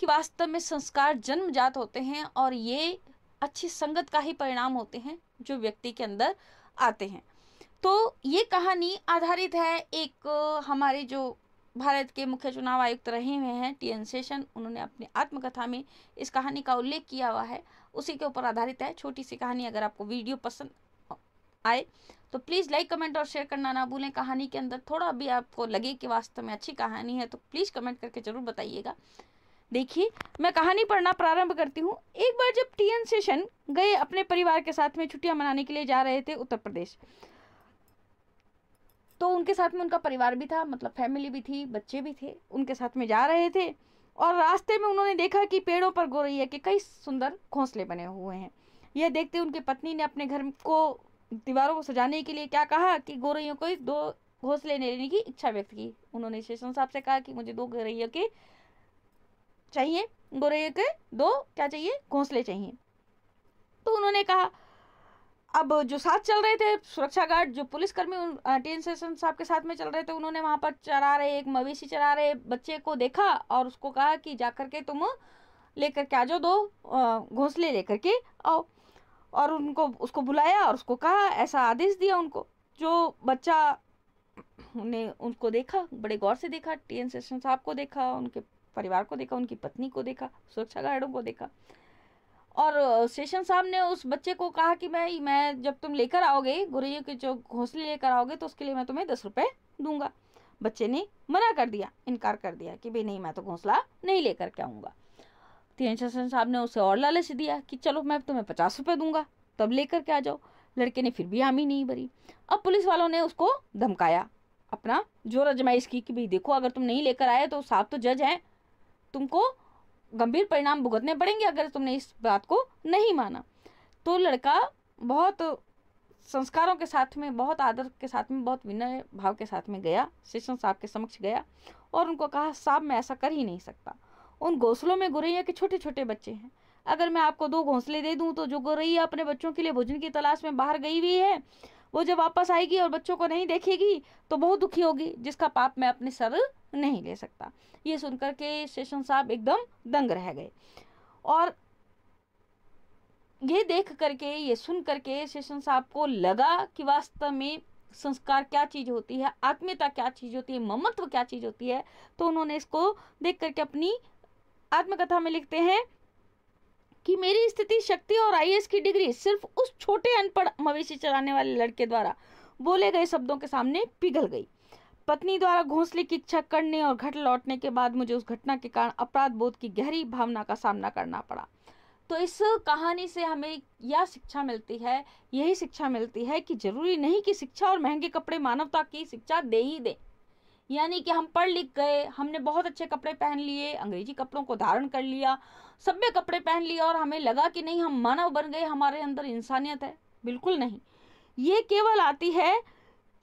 कि वास्तव में संस्कार जन्मजात होते हैं और ये अच्छी संगत का ही परिणाम होते हैं जो व्यक्ति के अंदर आते हैं तो ये कहानी आधारित है एक हमारे जो भारत के मुख्य चुनाव आयुक्त रहे हुए हैं टी एन सेशन उन्होंने अपनी आत्मकथा में इस कहानी का उल्लेख किया हुआ है उसी के ऊपर आधारित है छोटी सी कहानी अगर आपको वीडियो पसंद आए तो प्लीज़ लाइक कमेंट और शेयर करना ना भूलें कहानी के अंदर थोड़ा भी आपको लगे कि वास्तव में अच्छी कहानी है तो प्लीज़ कमेंट करके ज़रूर बताइएगा देखिए मैं कहानी पढ़ना प्रारंभ करती हूँ एक बार जब टी एन सेशन गए अपने परिवार के साथ में छुट्टियां मनाने के लिए जा रहे थे उत्तर प्रदेश तो उनके साथ में उनका परिवार भी था मतलब फैमिली भी थी बच्चे भी थे उनके साथ में जा रहे थे और रास्ते में उन्होंने देखा कि पेड़ों पर गोरैया के कई सुंदर घोंसले बने हुए हैं यह देखते उनकी पत्नी ने अपने घर को दीवारों को सजाने के लिए क्या कहा कि गोरैयों को दो घोंसले लेने की इच्छा व्यक्त की उन्होंने सेशन साहब से कहा कि मुझे दो गोरैया के चाहिए गोरैया के दो क्या चाहिए घोंसले चाहिए तो उन्होंने कहा अब जो साथ चल रहे थे सुरक्षा गार्ड जो पुलिसकर्मी टी सेशन साहब के साथ में चल रहे थे उन्होंने वहाँ पर चरा रहे एक मवेशी चरा रहे बच्चे को देखा और उसको कहा कि जा कर के तुम लेकर के आ जाओ दो घोंसले लेकर के आओ और उनको उसको बुलाया और उसको कहा ऐसा आदेश दिया उनको जो बच्चा ने उनको देखा बड़े गौर से देखा टी एन सेशन साहब को देखा उनके परिवार को देखा उनकी पत्नी को देखा सुरक्षा गार्डों को देखा और स्टेशन साहब ने उस बच्चे को कहा कि मैं मैं जब तुम लेकर आओगे गुरैया के जो घोंसले लेकर आओगे तो उसके लिए मैं तुम्हें दस रुपये दूंगा बच्चे ने मना कर दिया इनकार कर दिया कि भाई नहीं मैं तो घोंसला नहीं लेकर के आऊँगा स्टेशन साहब ने उसे और लालच दिया कि चलो मैं तुम्हें पचास रुपये दूंगा तब लेकर के आ जाओ लड़के ने फिर भी हामी नहीं भरी अब पुलिस वालों ने उसको धमकाया अपना जोर अजमाइश की कि भाई देखो अगर तुम नहीं लेकर आए तो साहब तो जज हैं तुमको गंभीर परिणाम भुगतने पड़ेंगे अगर तुमने इस बात को नहीं माना तो लड़का बहुत संस्कारों के साथ में बहुत आदर के साथ में बहुत विनय भाव के साथ में गया शिक्षण साहब के समक्ष गया और उनको कहा साहब मैं ऐसा कर ही नहीं सकता उन घोंसलों में गुरैया के छोटे छोटे बच्चे हैं अगर मैं आपको दो घोंसले दे दूं तो जो गुरैया अपने बच्चों के लिए भोजन की तलाश में बाहर गई हुई है वो जब वापस आएगी और बच्चों को नहीं देखेगी तो बहुत दुखी होगी जिसका पाप मैं अपने सर नहीं ले सकता ये सुनकर के सेशन साहब एकदम दंग रह गए और ये देख करके ये सुन करके सेशन साहब को लगा कि वास्तव में संस्कार क्या चीज़ होती है आत्मीयता क्या चीज़ होती है ममत्व क्या चीज़ होती है तो उन्होंने इसको देख करके अपनी आत्मकथा में लिखते हैं कि मेरी स्थिति शक्ति और आईएएस की डिग्री सिर्फ उस छोटे अनपढ़ मवेशी चलाने वाले लड़के द्वारा बोले गए शब्दों के सामने पिघल गई पत्नी द्वारा घोंसले की इच्छा करने और घट लौटने के बाद मुझे उस घटना के कारण अपराध बोध की गहरी भावना का सामना करना पड़ा तो इस कहानी से हमें यह शिक्षा मिलती है यही शिक्षा मिलती है कि जरूरी नहीं कि शिक्षा और महंगे कपड़े मानवता की शिक्षा दे ही दें यानी कि हम पढ़ लिख गए हमने बहुत अच्छे कपड़े पहन लिए अंग्रेजी कपड़ों को धारण कर लिया सभ्य कपड़े पहन लिए और हमें लगा कि नहीं हम मानव बन गए हमारे अंदर इंसानियत है बिल्कुल नहीं ये केवल आती है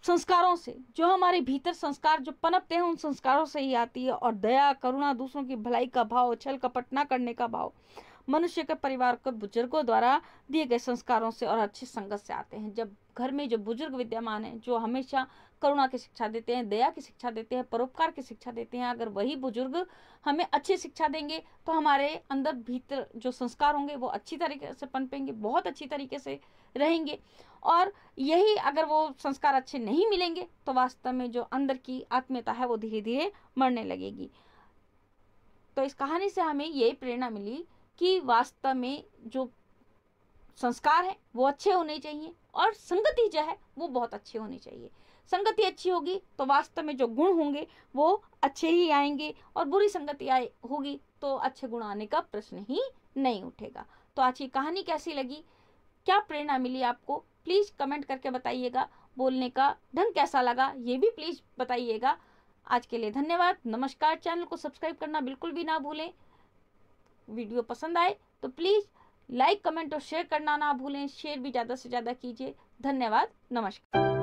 संस्कारों से जो हमारे भीतर संस्कार जो पनपते हैं उन संस्कारों से ही आती है और दया करुणा दूसरों की भलाई का भाव छल कपट ना करने का भाव मनुष्य के परिवार के बुजुर्गों द्वारा दिए गए संस्कारों से और अच्छी संगत से आते हैं जब घर में जो बुजुर्ग विद्यमान हैं जो हमेशा करुणा की शिक्षा देते हैं दया की शिक्षा देते हैं परोपकार की शिक्षा देते हैं अगर वही बुजुर्ग हमें अच्छी शिक्षा देंगे तो हमारे अंदर भीतर जो संस्कार होंगे वो अच्छी तरीके से पनपेंगे बहुत अच्छी तरीके से रहेंगे और यही अगर वो संस्कार अच्छे नहीं मिलेंगे तो वास्तव में जो अंदर की आत्मीयता है वो धीरे धीरे मरने लगेगी तो इस कहानी से हमें यही प्रेरणा मिली कि वास्तव में जो संस्कार है वो अच्छे होने चाहिए और संगति जो है वो बहुत अच्छी होनी चाहिए संगति अच्छी होगी तो वास्तव में जो गुण होंगे वो अच्छे ही आएंगे और बुरी संगति आए होगी तो अच्छे गुण आने का प्रश्न ही नहीं उठेगा तो आज की कहानी कैसी लगी क्या प्रेरणा मिली आपको प्लीज़ कमेंट करके बताइएगा बोलने का ढंग कैसा लगा ये भी प्लीज़ बताइएगा आज के लिए धन्यवाद नमस्कार चैनल को सब्सक्राइब करना बिल्कुल भी ना भूलें वीडियो पसंद आए तो प्लीज़ लाइक कमेंट और शेयर करना ना भूलें शेयर भी ज़्यादा से ज़्यादा कीजिए धन्यवाद नमस्कार